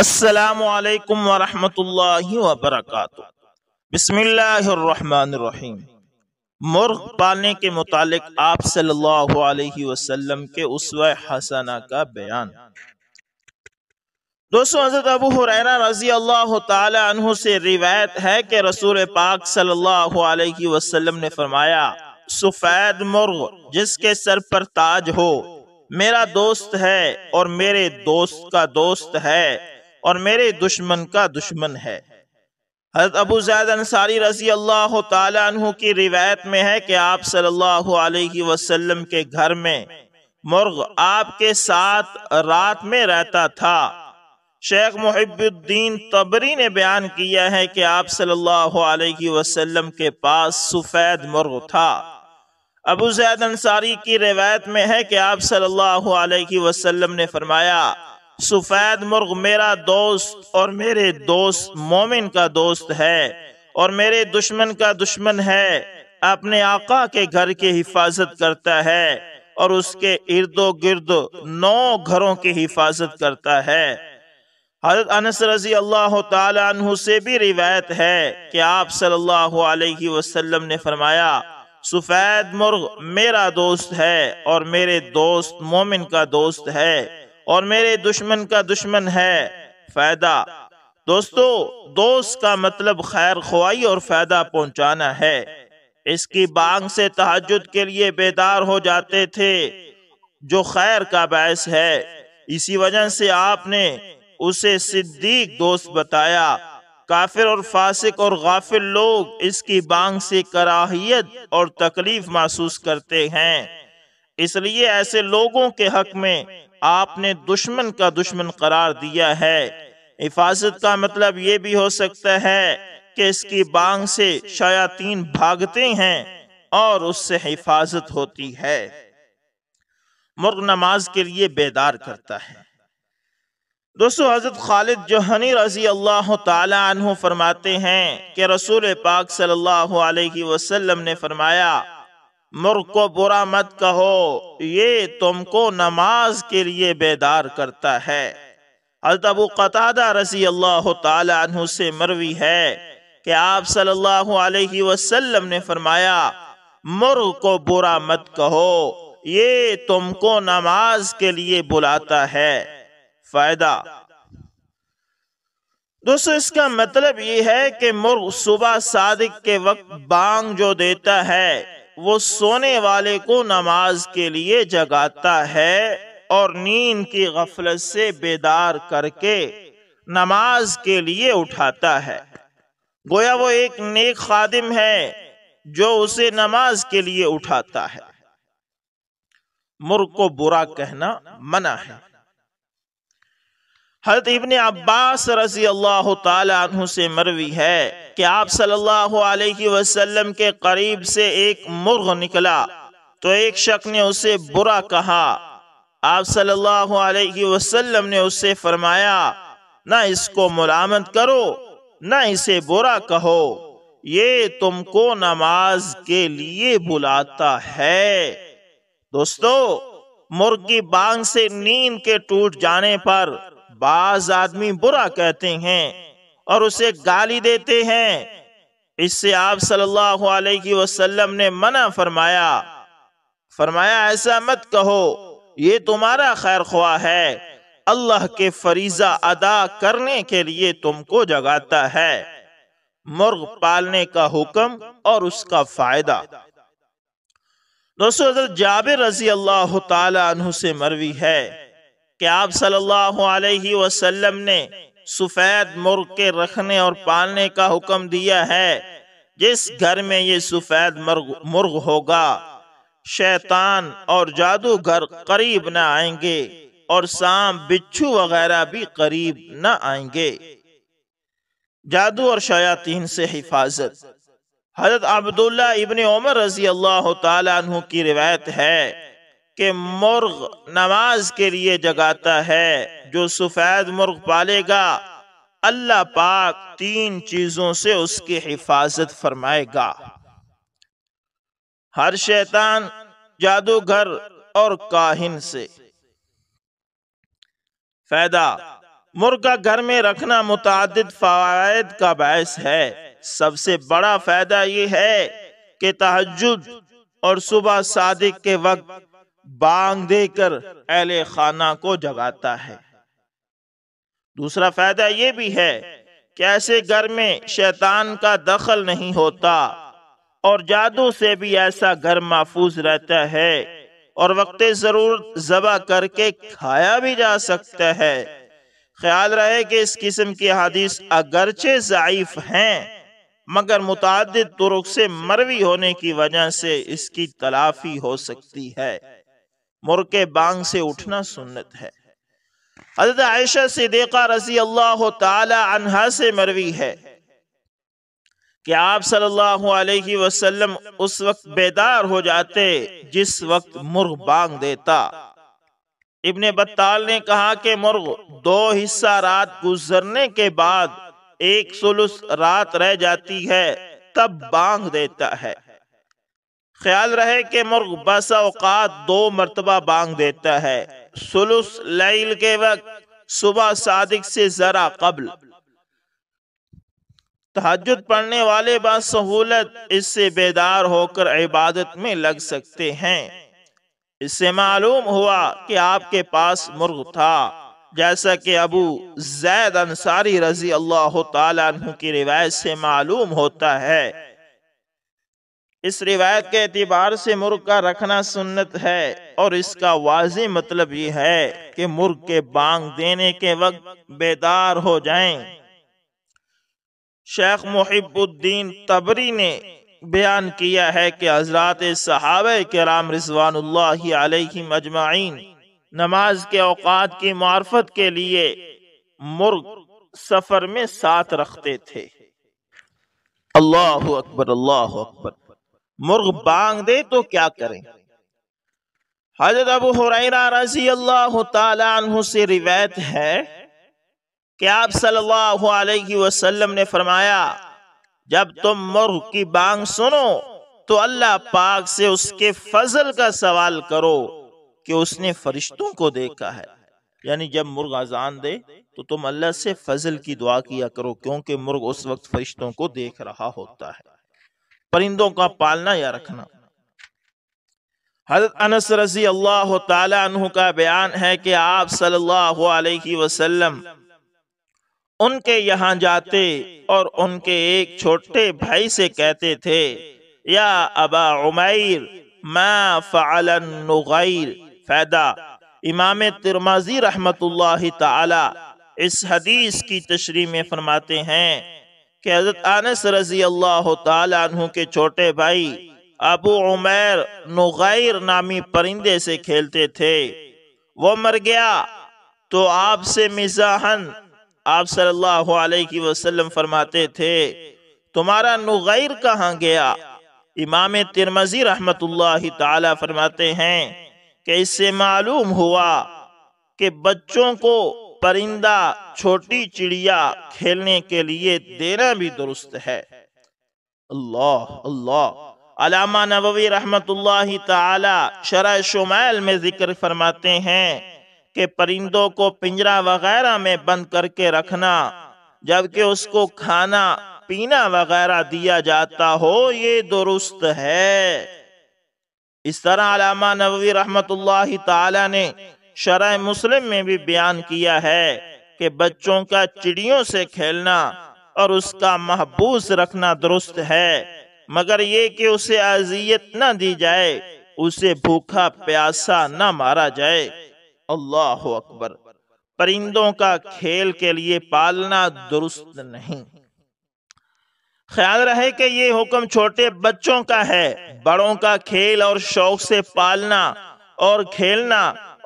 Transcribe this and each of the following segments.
असलकम वरहमतुल्लाह वबरकatuh बिस्मिल्लाहिर्रहमानिर्रहीम मुर्ग पालने के मुतालिक आप सल्लल्लाहु अलैहि वसल्लम के उसवा हसना का बयान दोस्तों हजरत अबू हुरैरा रजी अल्लाह तु से रिवायत है कि रसूल पाक सल्लल्लाहु अलैहि वसल्लम ने फरमाया सफ़ेद मुर्ग जिसके सर पर ताज हो मेरा दोस्त है और मेरे दोस्त का दोस्त है और मेरे दुश्मन का दुश्मन है हजरत अबू जैद अंसारी रजी अल्लाह तु की रिवायत में है कि आप सल्लल्लाहु अलैहि वसल्लम के घर में मुर्ग आपके साथ रात में रहता था शेख मुहिबुद्दीन तबरी ने बयान किया है कि आप सल्लल्लाहु अलैहि वसल्लम के पास सफ़ेद मुर्ग था अबू जैद अंसारी की रिवायत में है कि आप सल्लल्लाहु अलैहि वसल्लम ने फरमाया सफ़ेद मुर्ग मेरा दोस्त और मेरे दोस्त मोमिन का दोस्त है और मेरे दुश्मन का दुश्मन है अपने आका के घर की हिफाजत करता है और उसके इर्दो गिर्द नौ घरों की हिफाजत करता है हजरत अनस रजी अल्लाह तु से भी रिवायत है कि आप सल्लल्लाहु अलैहि वसल्लम ने फरमाया सफ़ेद मुर्ग मेरा दोस्त है और मेरे दोस्त मोमिन का दोस्त है और मेरे दुश्मन का दुश्मन है फायदा दोस्तों दोस्त का मतलब खैर खुआई और फायदा पहुंचाना है इसकी बांग से तहजद के लिए बेदार हो जाते थे जो खैर का बायस है इसी वजह से आपने उसे सिद्दीक दोस्त बताया काफिर और फासिक और गाफिल लोग इसकी बांग से कराहियत और तकलीफ महसूस करते हैं इसलिए ऐसे लोगों के हक में आपने दुश्मन का दुश्मन करार दिया है हिफाजत का मतलब ये भी हो सकता है कि इसकी बांग से शयातीन भागते हैं और उससे हिफाजत होती है मुर्ग नमाज के लिए बेदार करता है दोस्तों हजरत खालिद जोहनी रजी अल्लाह तु फरमाते हैं कि रसूल पाक सल्लल्लाहु अलैहि वसल्लम ने फरमाया मुर्ख को बुरा मत कहो ये तुमको नमाज के लिए बेदार करता है हजरत अबू कतादा रसी अल्लाह तु से मरवी है कि आप सल्लल्लाहु अलैहि वसल्लम ने फरमाया मुर्ख को बुरा मत कहो ये तुमको नमाज के लिए बुलाता है फायदा दोस्तों इसका मतलब ये है कि मुर्ग सुबह सादिक के वक्त बांग जो देता है वो सोने वाले को नमाज के लिए जगाता है और नींद की गफलत से बेदार करके नमाज के लिए उठाता है गोया वो एक नेक खादिम है जो उसे नमाज के लिए उठाता है मुर्ग को बुरा कहना मना है हजरत इबन अब्बास रजी अल्लाह तु से मरवी है कि आप सल्लल्लाहु अलैहि वसल्लम के करीब से एक मुर्ग निकला तो एक शख्स ने उसे बुरा कहा आप सल्लल्लाहु अलैहि वसल्लम ने उससे फरमाया ना इसको मुलामत करो ना इसे बुरा कहो ये तुमको नमाज के लिए बुलाता है दोस्तों मुर्ग की बांग से नींद के टूट जाने पर बाज आदमी बुरा कहते हैं और उसे गाली देते हैं इससे आप सल्लल्लाहु अलैहि वसल्लम ने मना फरमाया फरमाया ऐसा मत कहो ये तुम्हारा खैर ख्वाह है अल्लाह के फरीजा अदा करने के लिए तुमको जगाता है मुर्ग पालने का हुक्म और उसका फायदा दोस्तों जाबिर रजी अल्लाह तु से मरवी है कि आप सल्लल्लाहु अलैहि वसल्लम ने सफ़ेद मुर्ग के रखने और पालने का हुक्म दिया है जिस घर में ये सफ़ेद मुर्ग होगा शैतान और जादूगर करीब न आएंगे और सांप बिच्छू वगैरह भी करीब न आएंगे जादू और शयातीन से हिफाजत हजरत अब्दुल्ला इबन उमर रजी अल्लाह तु की रिवायत है कि मुर्ग नमाज के लिए जगाता है जो सफ़ेद मुर्ग पालेगा अल्लाह पाक तीन चीज़ों से उसकी हिफाजत फरमाएगा हर शैतान जादूगर और काहिन से फायदा मुर्गा घर में रखना मुतद फ़वाद का बायस है सबसे बड़ा फायदा ये है कि तहजद और सुबह सादिक के वक्त बांग देकर अहले खाना को जगाता है दूसरा फायदा यह भी है कि ऐसे घर में शैतान का दखल नहीं होता और जादू से भी ऐसा घर महफूज रहता है और वक्त ज़रूर जबा करके खाया भी जा सकता है ख्याल रहे कि इस किस्म की हदीस अगरचे ज़ाइफ हैं मगर मुतद तुरुक से मरवी होने की वजह से इसकी तलाफी हो सकती है मुर्के बांग से उठना सुन्नत है हजरत आयशा सिद्दीक़ा रसी अल्लाह तहा से मरवी है कि आप सल्लल्लाहु अलैहि वसल्लम उस वक्त बेदार हो जाते जिस वक्त मुर्ग बांग देता इब्ने बत्ताल ने कहा कि मुर्ग दो हिस्सा रात गुजरने के बाद एक सुलुस रात रह जाती है तब बांग देता है ख्याल रहे कि मुर्ग बस अवकात दो मरतबा बांग देता है सुलुस लैल के वक्त सुबह सादिक से ज़रा कबल तहजद पढ़ने वाले बसहूलत इससे बेदार होकर इबादत में लग सकते हैं इससे मालूम हुआ कि आपके पास मुर्ग था जैसा कि अबू जैद अंसारी रजी अल्लाह तु की रिवायत से मालूम होता है इस रिवायत के अतबार से मुर्ग का रखना सुन्नत है और इसका वाज मतलब ये है कि मुर्ग के बांग देने के वक्त बेदार हो जाएं। शेख मुहिबुद्दीन तबरी ने बयान किया है कि हजरात सहाब राम रिजवान मजमाइन नमाज के औकात की मार्फत के लिए मुर्ग सफर में साथ रखते थे अल्लाह अकबर अल्लाह अकबर मुर्ग बांग दे तो क्या करें हजरत अबू हुरैरा रजी अल्लाह तु से रिवायत है कि आप सल्लल्लाहु अलैहि वसल्लम ने फरमाया जब तुम मुर्ग की बांग सुनो तो अल्लाह पाक से उसके फजल का सवाल करो कि उसने फरिश्तों को देखा है यानी जब मुर्ग अजान दे तो तुम अल्लाह से फजल की दुआ किया करो क्योंकि मुर्ग उस वक्त फरिश्तों को देख रहा होता है परिंदों का पालना या रखना हजरत अनस रजी अल्लाह तु का बयान है कि आप सल्लल्लाहु अलैहि वसल्लम उनके यहाँ जाते और उनके एक छोटे भाई से कहते थे या अबा उमैर मैं फ़ालन नुगैर फ़ैदा इमाम तिरमाजी रहमतुल्लाह ताला इस हदीस की तशरी में फरमाते हैं कि हजरत आनस रजी अल्लाह तु के छोटे भाई अबू उमैर नुगैर नामी परिंदे से खेलते थे वो मर गया तो आपसे मिजाहन आप सल्लल्लाहु अलैहि वसल्लम फरमाते थे तुम्हारा नुगैर कहाँ गया इमाम तिरमजी रहमतुल्लाह ताला फरमाते हैं कि इससे मालूम हुआ कि बच्चों को परिंदा छोटी चिड़िया खेलने के लिए देना भी दुरुस्त है अल्लाह अल्लाह अलामा नबवी रहमतुल्लाह ताला शरा शुमैल में जिक्र फरमाते हैं कि परिंदों को पिंजरा वगैरह में बंद करके रखना जबकि उसको खाना पीना वगैरह दिया जाता हो ये दुरुस्त है इस तरह अलामा नबवी रहमतुल्लाह ताला ने शराय मुस्लिम में भी बयान किया है कि बच्चों का चिड़ियों से खेलना और उसका महबूस रखना दुरुस्त है मगर ये कि उसे अजियत न दी जाए उसे भूखा प्यासा न मारा जाए अल्लाह अकबर परिंदों का खेल के लिए पालना दुरुस्त नहीं ख्याल रहे कि ये हुक्म छोटे बच्चों का है बड़ों का खेल और शौक से पालना और खेलना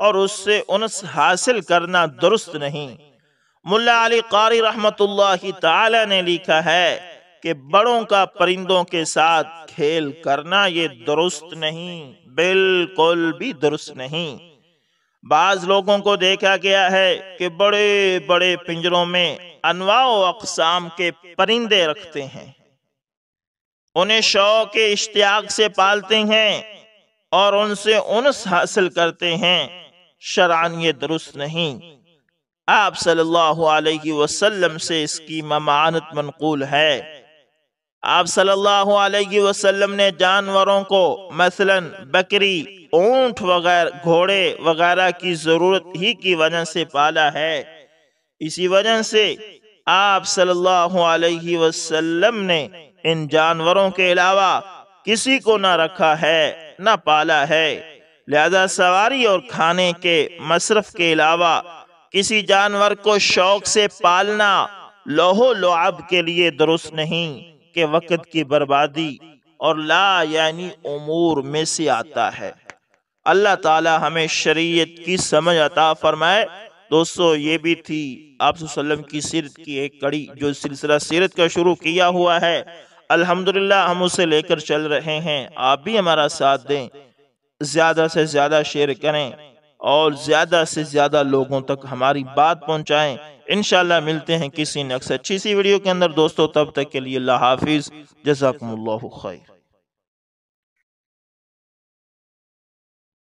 और उससे उनस हासिल करना दुरुस्त नहीं मुल्ला अली कारी रहमतुल्लाह ताला ने लिखा है कि बड़ों का परिंदों के साथ खेल करना ये दुरुस्त नहीं बिल्कुल भी दुरुस्त नहीं बाज लोगों को देखा गया है कि बड़े बड़े पिंजरों में अनवाओ अकसाम के परिंदे रखते हैं उन्हें शौक इश्तियाक से पालते हैं और उनसे उनस हासिल करते हैं शरान ये दुरुस्त नहीं आप सल्लल्लाहु अलैहि वसल्लम से इसकी ममानत मनकूल है आप सल्लल्लाहु अलैहि वसल्लम ने जानवरों को मसलन बकरी ऊंट वगैरह घोड़े वगैरह की ज़रूरत ही की वजह से पाला है इसी वजह से आप सल्लल्लाहु अलैहि वसल्लम ने इन जानवरों के अलावा किसी को ना रखा है ना पाला है लिहाजा सवारी और खाने के मसरफ के अलावा किसी जानवर को शौक से पालना लोहो लोआब के लिए दुरुस्त नहीं के वक़्त की बर्बादी और ला यानी उमूर में से आता है अल्लाह ताला हमें शरीयत की समझ अता फरमाए दोस्तों ये भी थी आप सल्लम की सीरत की एक कड़ी जो सिलसिला सीरत का शुरू किया हुआ है अल्हम्दुलिल्लाह हम उसे लेकर चल रहे हैं आप भी हमारा साथ दें ज़्यादा से ज़्यादा शेयर करें और ज़्यादा से ज़्यादा लोगों तक हमारी बात पहुँचाएँ इन मिलते हैं किसी नक्स अच्छी सी वीडियो के अंदर दोस्तों तब तक के लिए हाफिज़ जजाकम्ला खैर